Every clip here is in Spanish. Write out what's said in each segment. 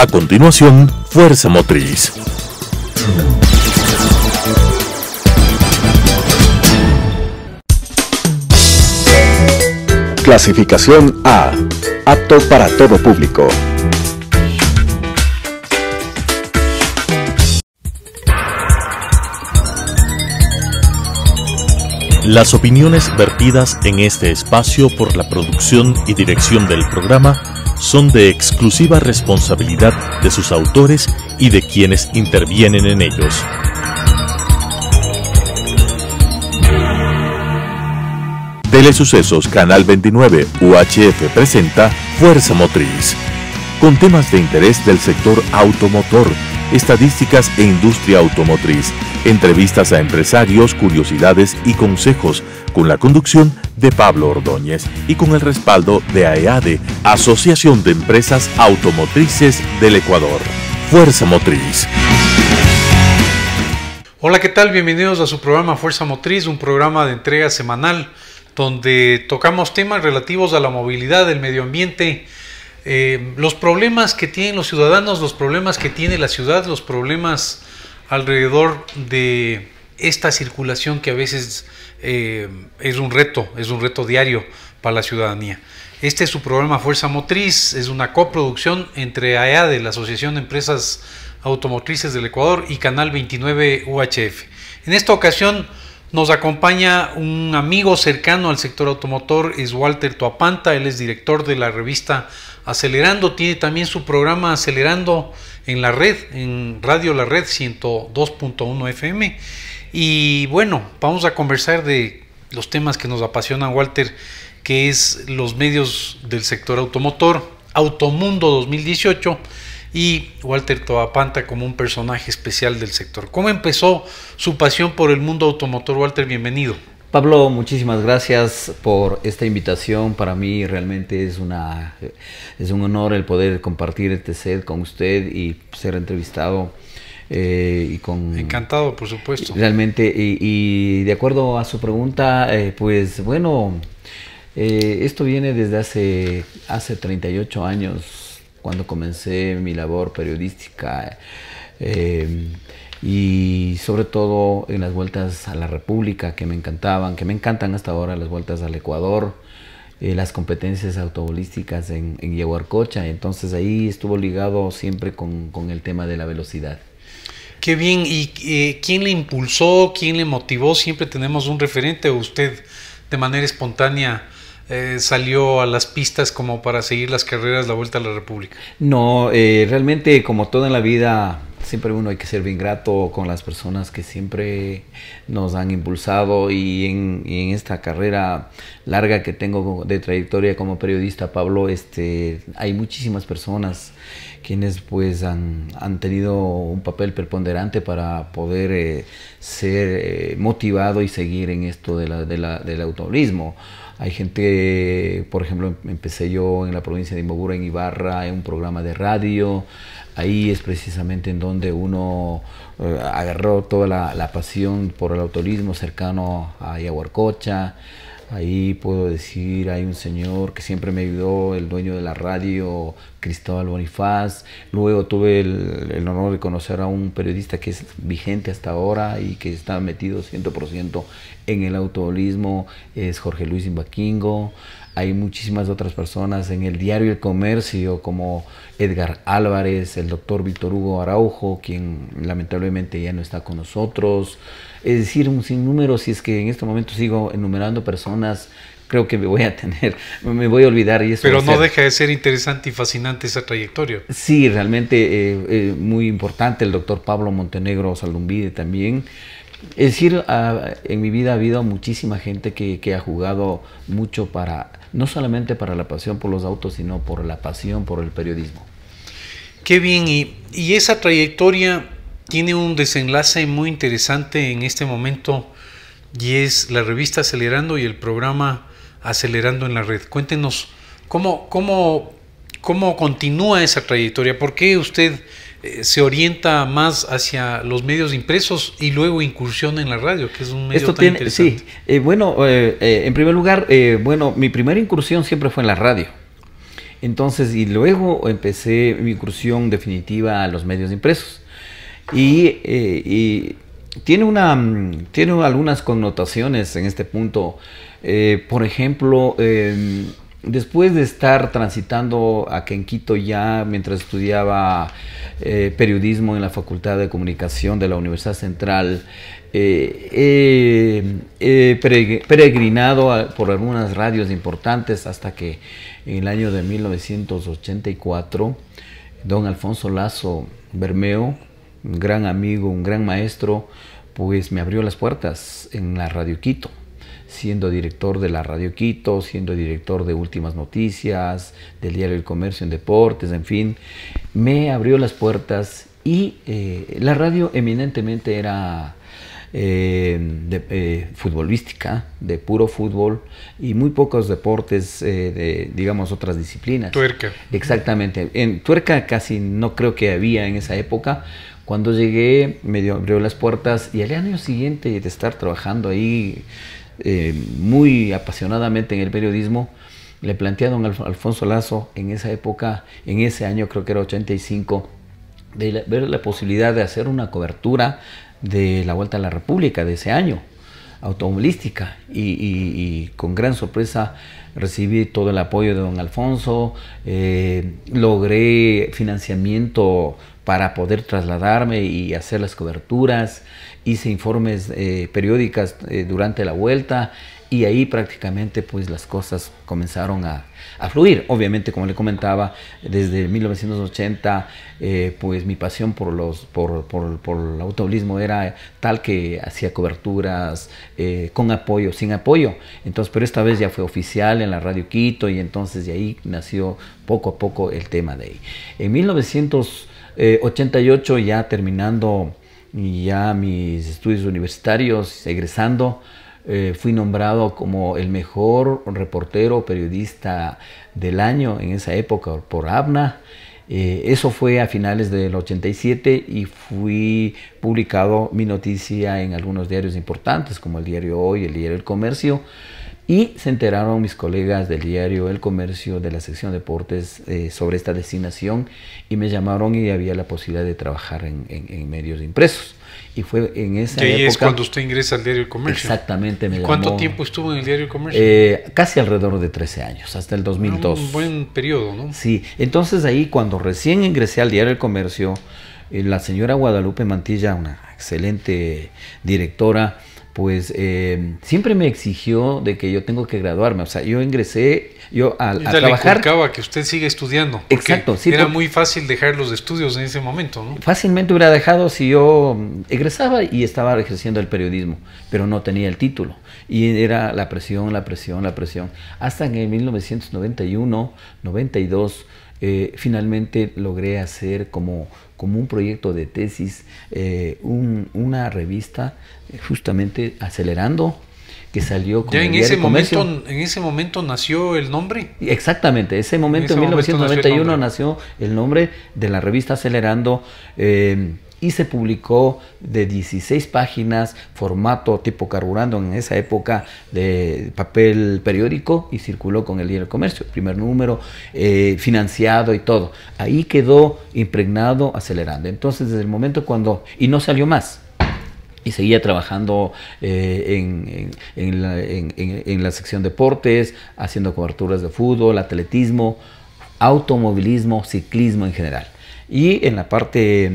A continuación, Fuerza Motriz. Clasificación A. Apto para todo público. Las opiniones vertidas en este espacio por la producción y dirección del programa son de exclusiva responsabilidad de sus autores y de quienes intervienen en ellos. Sucesos Canal 29 UHF presenta Fuerza Motriz, con temas de interés del sector automotor estadísticas e industria automotriz, entrevistas a empresarios, curiosidades y consejos, con la conducción de Pablo Ordóñez y con el respaldo de AEADE, Asociación de Empresas Automotrices del Ecuador. Fuerza Motriz. Hola, ¿qué tal? Bienvenidos a su programa Fuerza Motriz, un programa de entrega semanal donde tocamos temas relativos a la movilidad, el medio ambiente, eh, los problemas que tienen los ciudadanos, los problemas que tiene la ciudad, los problemas alrededor de esta circulación que a veces eh, es un reto, es un reto diario para la ciudadanía. Este es su programa Fuerza Motriz, es una coproducción entre AEADE, la Asociación de Empresas Automotrices del Ecuador, y Canal 29 UHF. En esta ocasión nos acompaña un amigo cercano al sector automotor, es Walter Tuapanta, él es director de la revista Acelerando, tiene también su programa Acelerando en la red, en Radio La Red 102.1 FM. Y bueno, vamos a conversar de los temas que nos apasionan, Walter, que es los medios del sector automotor, Automundo 2018 y Walter Toapanta como un personaje especial del sector. ¿Cómo empezó su pasión por el mundo automotor, Walter? Bienvenido. Pablo, muchísimas gracias por esta invitación. Para mí realmente es, una, es un honor el poder compartir este set con usted y ser entrevistado. Eh, y con, Encantado, por supuesto. Realmente, y, de acuerdo a su pregunta, eh, pues bueno, eh, esto viene desde hace, hace 38 años cuando comencé mi labor periodística eh, y sobre todo en las vueltas a la República que me encantaban, que me encantan hasta ahora las vueltas al Ecuador, eh, las competencias autobolísticas en, en entonces ahí estuvo ligado siempre con, el tema de la velocidad. Qué bien, ¿y eh, quién le impulsó, quién le motivó? Siempre tenemos un referente, usted de manera espontánea eh, salió a las pistas como para seguir las carreras la Vuelta a la República? No, eh, realmente como toda en la vida, siempre uno hay que ser bien grato con las personas que siempre nos han impulsado y en, esta carrera larga que tengo de trayectoria como periodista, Pablo, este, hay muchísimas personas quienes pues han, han tenido un papel preponderante para poder eh, ser eh, motivado y seguir en esto de del autorismo. Hay gente, por ejemplo, em, empecé yo en la provincia de Imbabura, en Ibarra, en un programa de radio. Ahí es precisamente en donde uno eh, agarró toda la, pasión por el autorismo cercano a Yaguarcocha. Ahí puedo decir, hay un señor que siempre me ayudó, el dueño de la radio, Cristóbal Bonifaz. Luego tuve el, honor de conocer a un periodista que es vigente hasta ahora y que está metido 100% en el autobolismo, es Jorge Luis Imbaquingo. Hay muchísimas otras personas en el diario El Comercio, como Edgar Álvarez, el doctor Víctor Hugo Araujo, quien lamentablemente ya no está con nosotros. Es decir, un sinnúmero, si es que en este momento sigo enumerando personas, creo que me voy a tener, me voy a olvidar. Y eso Pero no deja de ser interesante y fascinante esa trayectoria. Sí, realmente eh, eh, muy importante el doctor Pablo Montenegro Salumbide también. Es decir, ah, en mi vida ha habido muchísima gente que, ha jugado mucho para, no solamente para la pasión por los autos, sino por la pasión por el periodismo. Qué bien, y, y esa trayectoria tiene un desenlace muy interesante en este momento y es la revista Acelerando y el programa Acelerando en la Red. Cuéntenos cómo, cómo, cómo continúa esa trayectoria, por qué usted eh, se orienta más hacia los medios impresos y luego incursiona en la radio, que es un medio Esto tiene, Sí, eh, bueno, eh, en primer lugar, bueno, mi primera incursión siempre fue en la radio. Entonces, y luego empecé mi incursión definitiva a los medios impresos. Eh, y, tiene, una, mm, tiene algunas connotaciones en este punto. Eh, por ejemplo, em, después de estar transitando aquí en Quito ya mientras estudiaba eh, periodismo en la Facultad de Comunicación de la Universidad Central, he peregrinado por algunas radios importantes hasta que en el año de 1984 don Alfonso Lazo Bermeo un gran amigo, un gran maestro, pues me abrió las puertas en la Radio Quito, siendo director de la Radio Quito, siendo director de Últimas Noticias, del Diario El Comercio en Deportes, en fin, me abrió las puertas y eh, la radio eminentemente era eh, de, eh, futbolística, de puro fútbol y muy pocos deportes de, digamos, otras disciplinas. Tuerca. Exactamente. En tuerca casi no creo que había en esa época cuando llegué, me dio, abrió las puertas y al año siguiente de estar trabajando ahí eh, muy apasionadamente en el periodismo, le planteé a don Alfonso Lazo en esa época, en ese año creo que era 85, de ver la posibilidad de hacer una cobertura de la Vuelta a la República de ese año, automovilística. Y, con gran sorpresa recibí todo el apoyo de don Alfonso, eh, logré financiamiento para poder trasladarme y hacer las coberturas. Hice informes eh, periódicas eh, durante la vuelta y ahí prácticamente pues las cosas comenzaron a, a fluir. Obviamente, como le comentaba, desde 1980 eh, pues mi pasión por, los, por, por, por, el automovilismo era tal que hacía coberturas con apoyo, sin apoyo. Entonces, pero esta vez ya fue oficial en la Radio Quito y entonces de ahí nació poco a poco el tema de ahí. En 1980 88 eh, ya terminando ya mis estudios universitarios, egresando, eh, fui nombrado como el mejor reportero periodista del año en esa época por ABNA. Eh, eso fue a finales del 87 y fui publicado mi noticia en algunos diarios importantes como el diario Hoy, el diario El Comercio. Y se enteraron mis colegas del diario El Comercio de la sección deportes eh, sobre esta designación y me llamaron y había la posibilidad de trabajar en, medios impresos. Y fue en esa ahí época, es cuando usted ingresa al diario El Comercio. Exactamente. Me ¿Cuánto tiempo estuvo en el diario El Comercio? Eh, casi alrededor de 13 años, hasta el 2002. Un buen periodo, ¿no? Sí. Entonces ahí cuando recién ingresé al diario El Comercio, eh, la señora Guadalupe Mantilla, una excelente directora, pues em, siempre me exigió de que yo tengo que graduarme. O sea, yo ingresé yo a, a trabajar. Le que usted sigue estudiando. Exacto. Sí, era muy fácil dejar los estudios en ese momento, ¿no? Fácilmente hubiera dejado si yo egresaba y estaba ejerciendo el periodismo, pero no tenía el título. Y era la presión, la presión, la presión. Hasta que en 1991, 92, eh, finalmente logré hacer como como un proyecto de tesis, eh, una revista justamente acelerando que salió como ya en ese momento en ese momento nació el nombre exactamente ese momento en, 1991 nació, el nombre de la revista acelerando eh, y se publicó de 16 páginas, formato tipo carburando en esa época de papel periódico y circuló con el del Comercio, primer número, eh, financiado y todo. Ahí quedó impregnado acelerando. Entonces, desde el momento cuando, y no salió más, y seguía trabajando eh, en, la, en, la, sección deportes, haciendo coberturas de fútbol, atletismo, automovilismo, ciclismo en general. Y en la parte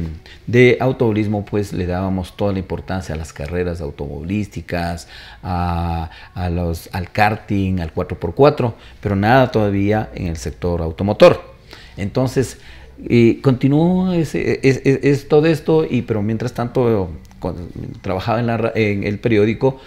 de automovilismo, pues le dábamos toda la importancia a las carreras automovilísticas, a, los, al karting, al 4x4, pero nada todavía en el sector automotor. Entonces, eh, continuó es, todo esto, y, pero mientras tanto, trabajaba en, en el periódico,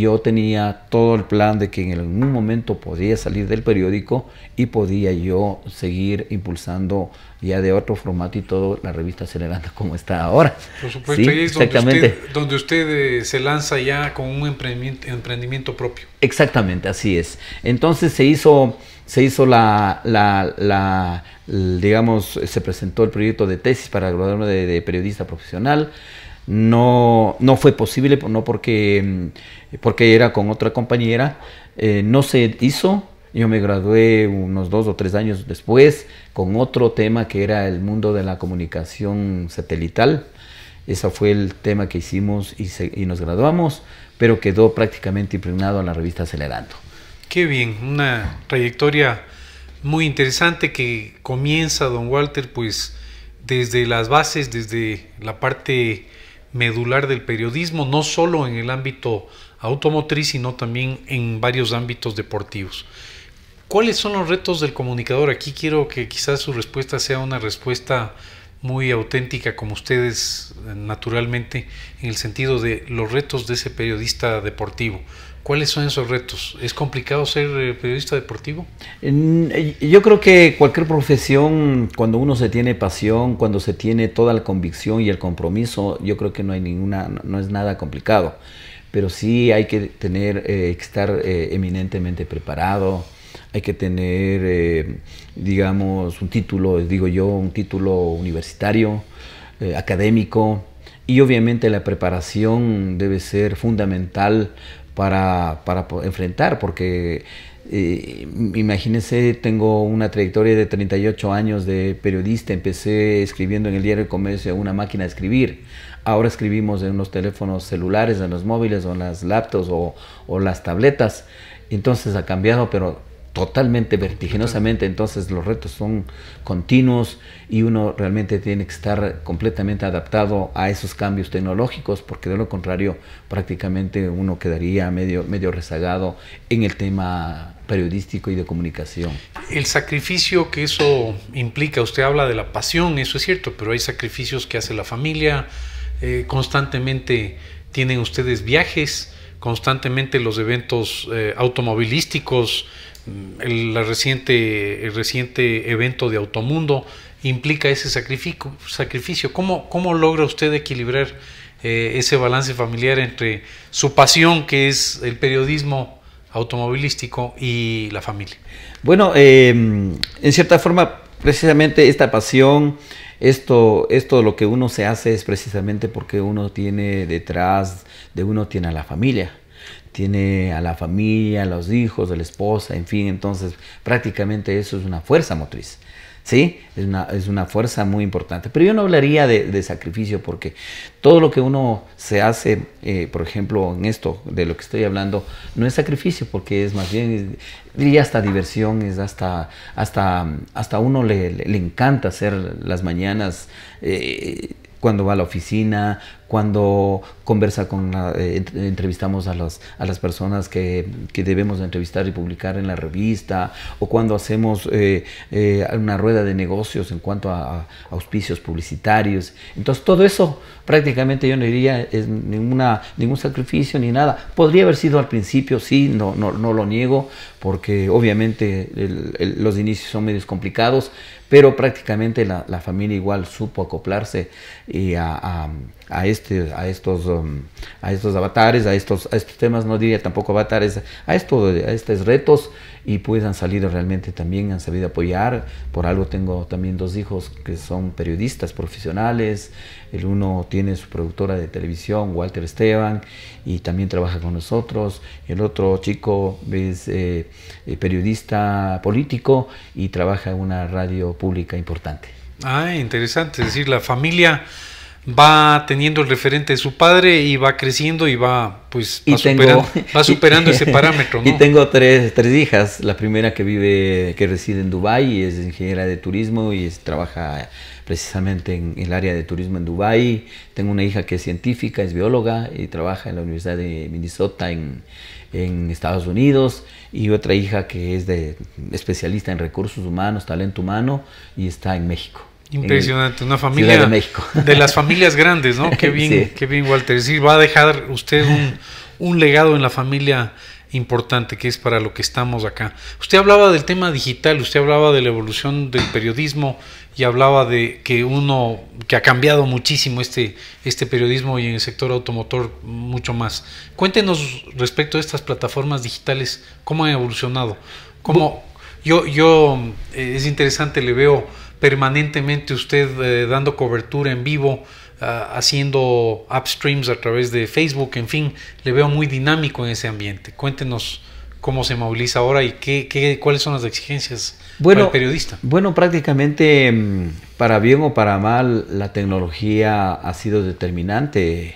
yo tenía todo el plan de que en algún momento podía salir del periódico y podía yo seguir impulsando ya de otro formato y todo la revista se como está ahora. Por supuesto, sí, es exactamente. donde usted, eh, se lanza ya con un emprendimiento, propio. Exactamente, así es. Entonces se hizo, se hizo la, digamos, se presentó el proyecto de tesis para graduarme de periodista profesional no, no fue posible, no porque, mm, porque era con otra compañera, eh, no se hizo. Yo me gradué unos dos o tres años después con otro tema que era el mundo de la comunicación satelital. Ese fue el tema que hicimos y, y nos graduamos, pero quedó prácticamente impregnado en la revista Acelerando. Qué bien, una trayectoria muy interesante que comienza, don Walter, pues desde las bases, desde la parte medular del periodismo, no solo en el ámbito automotriz, sino también en varios ámbitos deportivos. ¿Cuáles son los retos del comunicador? Aquí quiero que quizás su respuesta sea una respuesta muy auténtica como ustedes eh, naturalmente, en el sentido de los retos de ese periodista deportivo. ¿Cuáles son esos retos? ¿Es complicado ser eh, periodista deportivo? Eh, yo creo que cualquier profesión, cuando uno se tiene pasión, cuando se tiene toda la convicción y el compromiso, yo creo que no hay ninguna, no es nada complicado. Pero sí hay que tener, eh, estar eminentemente preparado, hay que tener, digamos, un título, digo yo, un título universitario, académico, y obviamente la preparación debe ser fundamental para, para enfrentar, porque eh, imagínense, tengo una trayectoria de 38 años de periodista, empecé escribiendo en el diario de Comercio una máquina de escribir, ahora escribimos en los teléfonos celulares, en los móviles, o en las laptops o, o las tabletas, entonces ha cambiado, pero totalmente vertiginosamente, entonces los retos son continuos y uno realmente tiene que estar completamente adaptado a esos cambios tecnológicos, porque de lo contrario prácticamente uno quedaría medio, medio rezagado en el tema periodístico y de comunicación. El sacrificio que eso implica, usted habla de la pasión, eso es cierto, pero hay sacrificios que hace la familia, eh, constantemente tienen ustedes viajes, constantemente los eventos eh, automovilísticos, Mm, el, la reciente, reciente evento de Automundo implica ese sacrificio. sacrificio. ¿Cómo, logra usted equilibrar eh, ese balance familiar entre su pasión, que es el periodismo automovilístico, y la familia? Bueno, em, en cierta forma, precisamente esta pasión, esto, esto lo que uno se hace es precisamente porque uno tiene detrás de uno tiene a la familia tiene a la familia, a los hijos, a la esposa, en fin, entonces prácticamente eso es una fuerza motriz. ¿Sí? Es una, es una fuerza muy importante. Pero yo no hablaría de, sacrificio porque todo lo que uno se hace, eh, por ejemplo, en esto de lo que estoy hablando, no es sacrificio porque es más bien, diría hasta diversión, es hasta, hasta, hasta uno le, encanta hacer las mañanas. Eh, cuando va a la oficina, cuando conversa con eh, entrevistamos a las, a las personas que, que, debemos entrevistar y publicar en la revista, o cuando hacemos eh, eh, una rueda de negocios en cuanto a, auspicios publicitarios. Entonces todo eso prácticamente yo no diría es ninguna, ningún sacrificio ni nada. Podría haber sido al principio, sí, no, no, no lo niego, porque obviamente los inicios son medios complicados, pero prácticamente la, la familia igual supo acoplarse y a, a, a esto este, a, estos, um, a estos avatares, a estos, a estos temas, no diría tampoco avatares, a, esto, a estos retos y pues han salido realmente también, han sabido apoyar. Por algo tengo también dos hijos que son periodistas profesionales, el uno tiene su productora de televisión, Walter Esteban, y también trabaja con nosotros, el otro chico es eh, eh, periodista político y trabaja en una radio pública importante. Ah, interesante, es decir, la familia va teniendo el referente de su padre y va creciendo y va pues va, superando, ese parámetro. Y tengo tres, tres hijas. La primera que vive, que reside en Dubái y es ingeniera de turismo y trabaja precisamente en el área de turismo en Dubái. Tengo una hija que es científica, es bióloga y trabaja en la Universidad de Minnesota en, en Estados Unidos y otra hija que es de especialista en recursos humanos, talento humano y está en México. Impresionante, una familia de, las familias grandes, ¿no? Qué bien, qué bien Walter. Sí, va a dejar usted un, legado en la familia importante que es para lo que estamos acá. Usted hablaba del tema digital, usted hablaba de la evolución del periodismo y hablaba de que uno que ha cambiado muchísimo este este periodismo y en el sector automotor mucho más. Cuéntenos respecto a estas plataformas digitales cómo han evolucionado. Como yo yo eh, es interesante le veo permanentemente usted eh, dando cobertura en vivo, ah, haciendo upstreams a través de Facebook, en fin, le veo muy dinámico en ese ambiente. Cuéntenos cómo se moviliza ahora y qué, cuáles son las exigencias bueno, periodista. Bueno, prácticamente mm, para bien o para mal, la tecnología ha sido determinante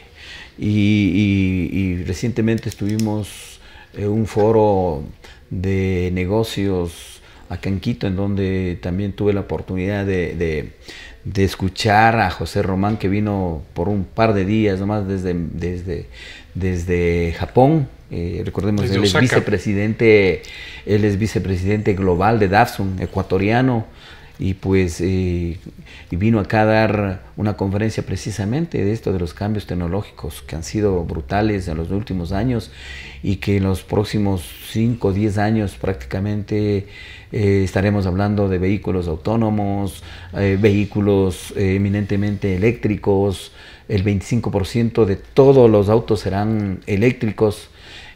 y, y recientemente estuvimos en un foro de negocios acá en Quito, en donde también tuve la oportunidad de, escuchar a José Román, que vino por un par de días nomás desde, desde, desde Japón. Eh, recordemos, que él es, vicepresidente, él es vicepresidente global de Dafson, ecuatoriano, y pues eh, y vino acá a dar una conferencia precisamente de esto, de los cambios tecnológicos que han sido brutales en los últimos años y que en los próximos 5 o 10 años prácticamente eh, estaremos hablando de vehículos autónomos, eh, vehículos eh, eminentemente eléctricos, el 25% de todos los autos serán eléctricos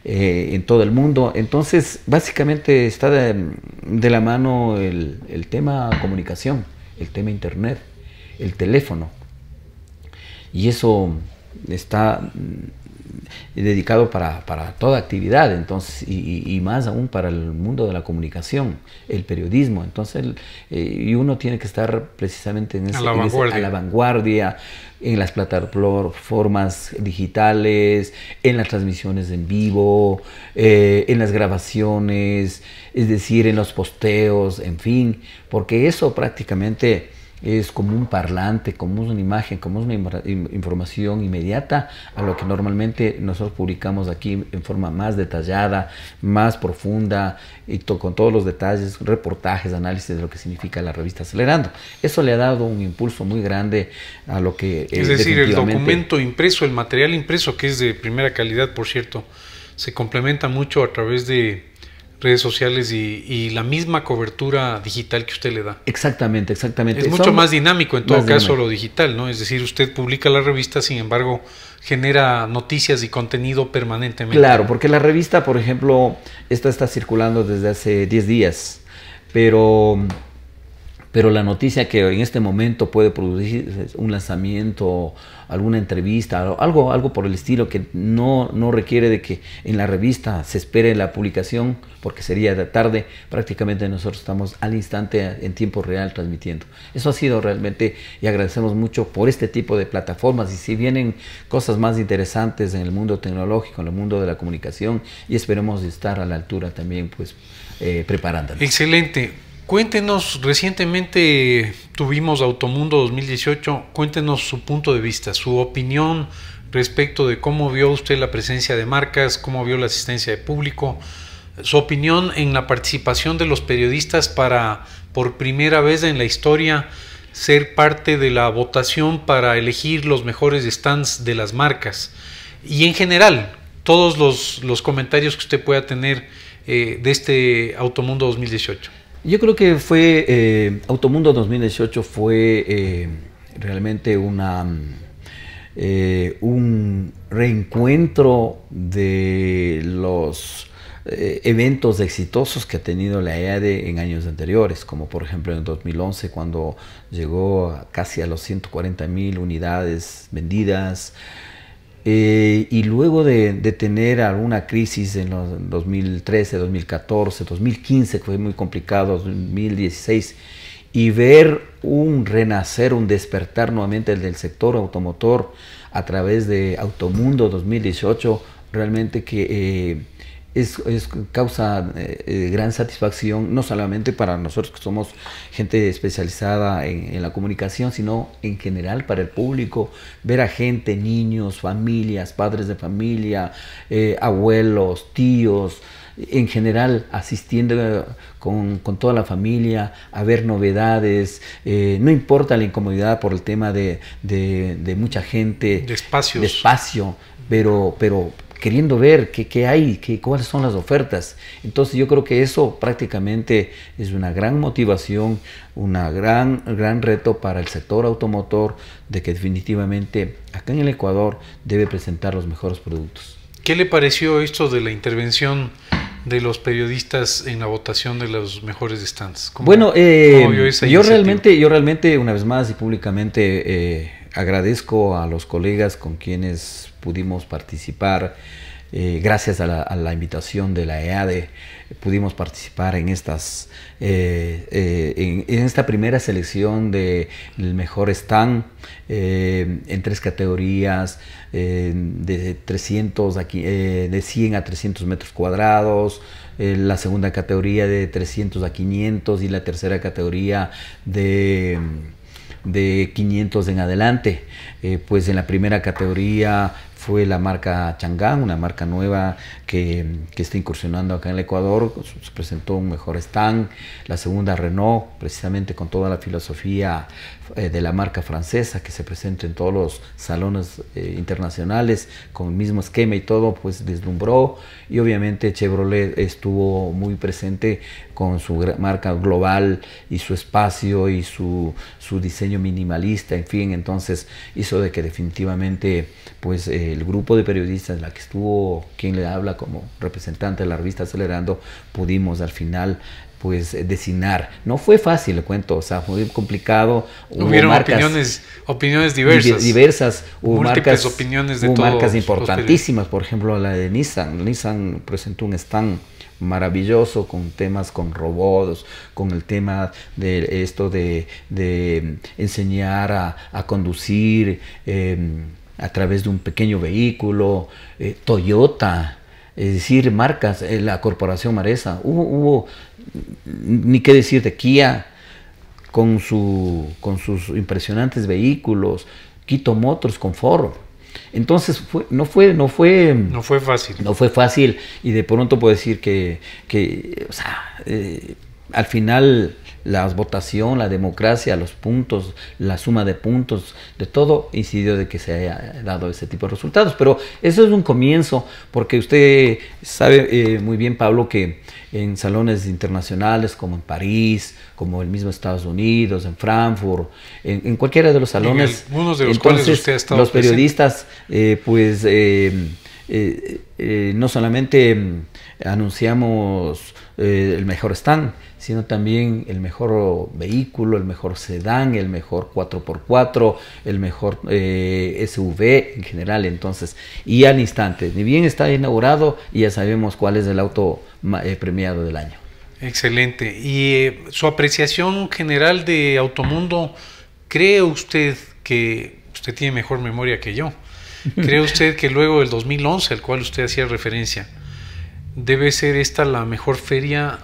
en todo el mundo. Entonces, básicamente está de, la mano el, el tema comunicación, el tema internet, el teléfono. Y eso está dedicado para, toda actividad, entonces, y, más aún para el mundo de la comunicación, el periodismo. Entonces, eh, y uno tiene que estar precisamente en, la vanguardia, en las plataformas digitales, en las transmisiones en vivo, eh, en las grabaciones, es decir, en los posteos, en fin, porque eso prácticamente es como un parlante, como es una imagen, como es una información inmediata a lo que normalmente nosotros publicamos aquí en forma más detallada, más profunda y con todos los detalles, reportajes, análisis de lo que significa la revista Acelerando. Eso le ha dado un impulso muy grande a lo que... Eh, es decir, el documento impreso, el material impreso, que es de primera calidad, por cierto, se complementa mucho a través de redes sociales y, la misma cobertura digital que usted le da. Exactamente, exactamente. Es mucho más dinámico en todo caso lo digital, ¿no? Es decir, usted publica la revista, sin embargo, genera noticias y contenido permanentemente. Claro, porque la revista, por ejemplo, esta está circulando desde hace 10 días, pero, pero la noticia que en este momento puede producir un lanzamiento alguna entrevista, algo, algo por el estilo que no, no requiere de que en la revista se espere la publicación, porque sería tarde, prácticamente nosotros estamos al instante, en tiempo real, transmitiendo. Eso ha sido realmente, y agradecemos mucho por este tipo de plataformas, y si vienen cosas más interesantes en el mundo tecnológico, en el mundo de la comunicación, y esperemos estar a la altura también, pues, eh, preparándonos. Excelente. Cuéntenos, recientemente tuvimos Automundo 2018, cuéntenos su punto de vista, su opinión respecto de cómo vio usted la presencia de marcas, cómo vio la asistencia de público, su opinión en la participación de los periodistas para por primera vez en la historia ser parte de la votación para elegir los mejores stands de las marcas. Y en general, todos los, comentarios que usted pueda tener eh, de este Automundo 2018. Yo creo que fue, eh, Automundo 2018 fue eh, realmente una, eh, un reencuentro de los eventos exitosos que ha tenido la EADE en años anteriores, como por ejemplo en 2011 cuando llegó casi a los 140 mil unidades vendidas, eh, y luego de, tener alguna crisis en 2013, 2014, 2015, que fue muy complicado, 2016, y ver un renacer, un despertar nuevamente del sector automotor a través de Automundo 2018, realmente que... Eh, es, causa eh, eh, gran satisfacción, no solamente para nosotros que somos gente especializada en, la comunicación, sino en general para el público, ver a gente, niños, familias, padres de familia, eh, abuelos, tíos, en general asistiendo con, toda la familia a ver novedades, no importa la incomodidad por el tema de, mucha gente, de, espacios. de espacio, pero, pero queriendo ver qué, hay, cuáles son las ofertas. Entonces yo creo que eso prácticamente es una gran motivación, un gran, gran reto para el sector automotor de que definitivamente acá en el Ecuador debe presentar los mejores productos. ¿Qué le pareció esto de la intervención de los periodistas en la votación de los mejores stands? bueno, eh, yo realmente, yo realmente una vez más y públicamente... Eh, agradezco a los colegas con quienes pudimos participar. Eh, gracias a la, invitación de la EADE e, pudimos participar en estas eh, eh, en, esta primera selección del mejor stand en tres categorías de 300 aquí, de 100 a 300 metros cuadrados la segunda categoría de 300 a 500 y la tercera categoría de de 500 en adelante. Eh, pues en la primera categoría fue la marca Chang'an, una marca nueva que, está incursionando acá en el Ecuador, se presentó un mejor stand, la segunda Renault, precisamente con toda la filosofía eh, de la marca francesa que se presenta en todos los salones eh, internacionales con el mismo esquema y todo, pues deslumbró y obviamente Chevrolet estuvo muy presente con su marca global y su espacio y su, su diseño minimalista, en fin, entonces hizo de que definitivamente pues eh, el grupo de periodistas la que estuvo quien le habla como representante de la revista Acelerando, pudimos al final pues eh, designar. No fue fácil, le cuento, o sea, fue complicado. Hubo Hubieron opiniones, opiniones diversas. Diversas, hubo marcas, opiniones de marcas importantísimas, por ejemplo, la de Nissan. Nissan presentó un stand maravilloso con temas con robots, con el tema de esto de, de enseñar a, a conducir em, a través de un pequeño vehículo, eh, Toyota, es decir, marcas, eh, la corporación Maresa, hubo, hubo ni qué decir de Kia, con, su, con sus impresionantes vehículos, Quito Motors con Ford. Entonces no fue, no fue. No fue fácil. No fue fácil. Y de pronto puedo decir que, o sea, eh, al final la votación, la democracia, los puntos, la suma de puntos, de todo incidió de que se haya dado ese tipo de resultados. Pero eso es un comienzo, porque usted sabe eh, muy bien, Pablo, que en salones internacionales como en París, como el mismo Estados Unidos, en Frankfurt, en, cualquiera de los salones, en de los los periodistas, eh, pues... Eh, eh, eh, no solamente mm, anunciamos eh, el mejor stand, sino también el mejor vehículo, el mejor sedán, el mejor 4x4, el mejor SUV en general. Entonces, y al instante, ni bien está inaugurado y ya sabemos cuál es el auto premiado del año. Excelente. ¿Y su apreciación general de Automundo? ¿Cree usted que usted tiene mejor memoria que yo? ¿Cree usted que luego del 2011, al cual usted hacía referencia, debe ser esta la mejor feria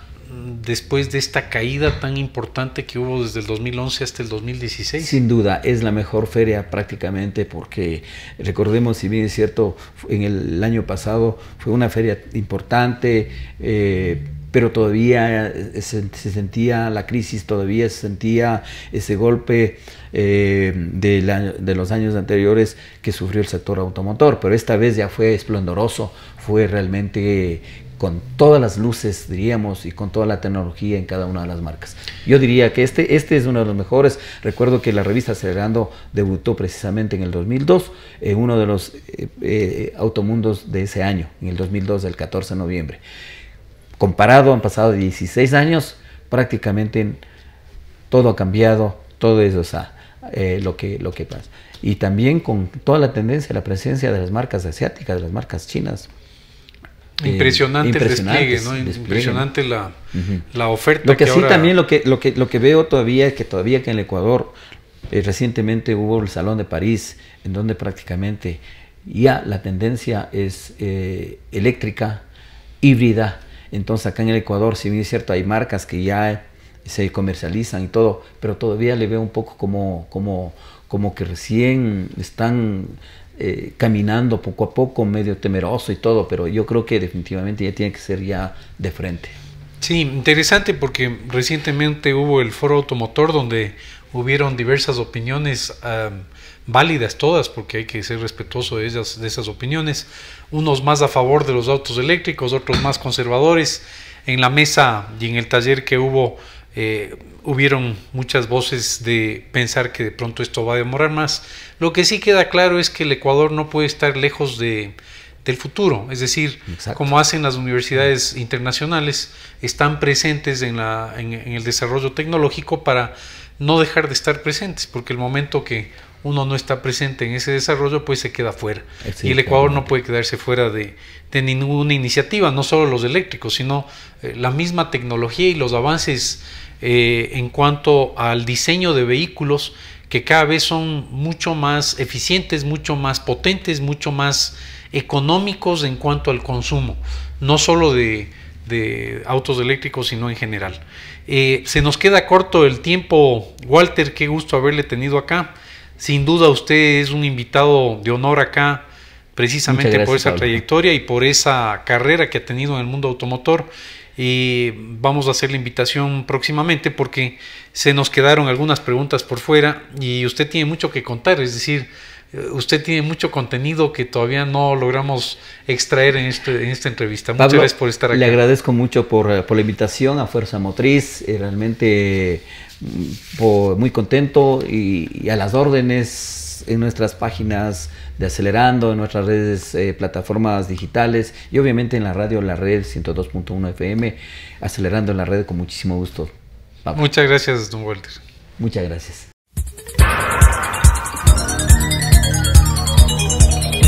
después de esta caída tan importante que hubo desde el 2011 hasta el 2016? Sin duda, es la mejor feria prácticamente porque recordemos, si bien es cierto, en el año pasado fue una feria importante, eh, pero todavía eh, se, sentía la crisis, todavía se sentía ese golpe eh, de, los años anteriores que sufrió el sector automotor, pero esta vez ya fue esplendoroso, fue realmente con todas las luces, diríamos, y con toda la tecnología en cada una de las marcas. Yo diría que este, este es uno de los mejores. Recuerdo que la revista Acelerando debutó precisamente en el 2002, en eh, uno de los eh, automundos de ese año, en el 2002, del 14 de noviembre. Comparado, han pasado 16 años, prácticamente todo ha cambiado, todo eso ha eh, lo, que, lo que pasa. Y también con toda la tendencia, la presencia de las marcas asiáticas, de las marcas chinas. Eh, Impresionante el despliegue, Impresionante la, oferta. Lo que, sí también lo que, lo, que, lo que veo todavía es que todavía que en el Ecuador eh, recientemente hubo el Salón de París, en donde prácticamente ya la tendencia es eléctrica, híbrida. Entonces acá en el Ecuador, si bien es cierto, hay marcas que ya se comercializan y todo, pero todavía le veo un poco como, como, como que recién están eh, caminando poco a poco, medio temeroso y todo, pero yo creo que definitivamente ya tiene que ser ya de frente. Sí, interesante porque recientemente hubo el foro automotor donde hubieron diversas opiniones válidas todas, porque hay que ser respetuoso de, de esas opiniones, unos más a favor de los autos eléctricos, otros más conservadores. En la mesa y en el taller que hubo eh, hubieron muchas voces de pensar que de pronto esto va a demorar más. Lo que sí queda claro es que el Ecuador no puede estar lejos de, del futuro, es decir, como hacen las universidades internacionales, están presentes en, la, en, el desarrollo tecnológico para no dejar de estar presentes, porque el momento que uno no está presente en ese desarrollo, pues se queda fuera. Eh, y el Ecuador no puede quedarse fuera de, ninguna iniciativa, no solo los eléctricos, sino eh, la misma tecnología y los avances eh, en cuanto al diseño de vehículos que cada vez son mucho más eficientes, mucho más potentes, mucho más económicos en cuanto al consumo, no solo de, autos eléctricos, sino en general. Eh, se nos queda corto el tiempo, Walter, qué gusto haberle tenido acá. Sin duda usted es un invitado de honor acá, precisamente por esa trayectoria y por esa carrera que ha tenido en el mundo automotor y vamos a hacer la invitación próximamente porque se nos quedaron algunas preguntas por fuera y usted tiene mucho que contar, es decir, eh, usted tiene mucho contenido que todavía no logramos extraer en, este, en esta entrevista. Muchas gracias por estar aquí. Le agradezco mucho eh, por, la invitación a Fuerza Motriz, eh, realmente mm, muy contento y a las órdenes en nuestras páginas de Acelerando, en nuestras redes, eh, plataformas digitales y obviamente en la radio La Red 102.1 FM, Acelerando en la Red con muchísimo gusto. Muchas gracias, don Walter. Muchas gracias.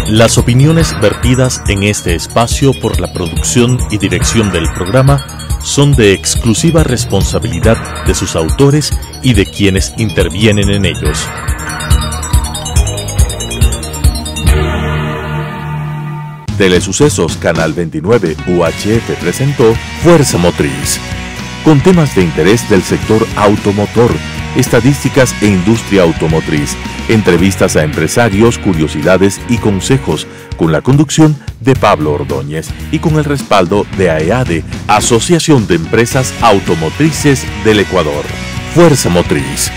Las opiniones vertidas en este espacio por la producción y dirección del programa son de exclusiva responsabilidad de sus autores y de quienes intervienen en ellos. Telesucesos Canal 29 UHF presentó Fuerza Motriz, con temas de interés del sector automotor, estadísticas e industria automotriz, entrevistas a empresarios, curiosidades y consejos, con la conducción de Pablo Ordóñez y con el respaldo de AEADE, Asociación de Empresas Automotrices del Ecuador. Fuerza Motriz.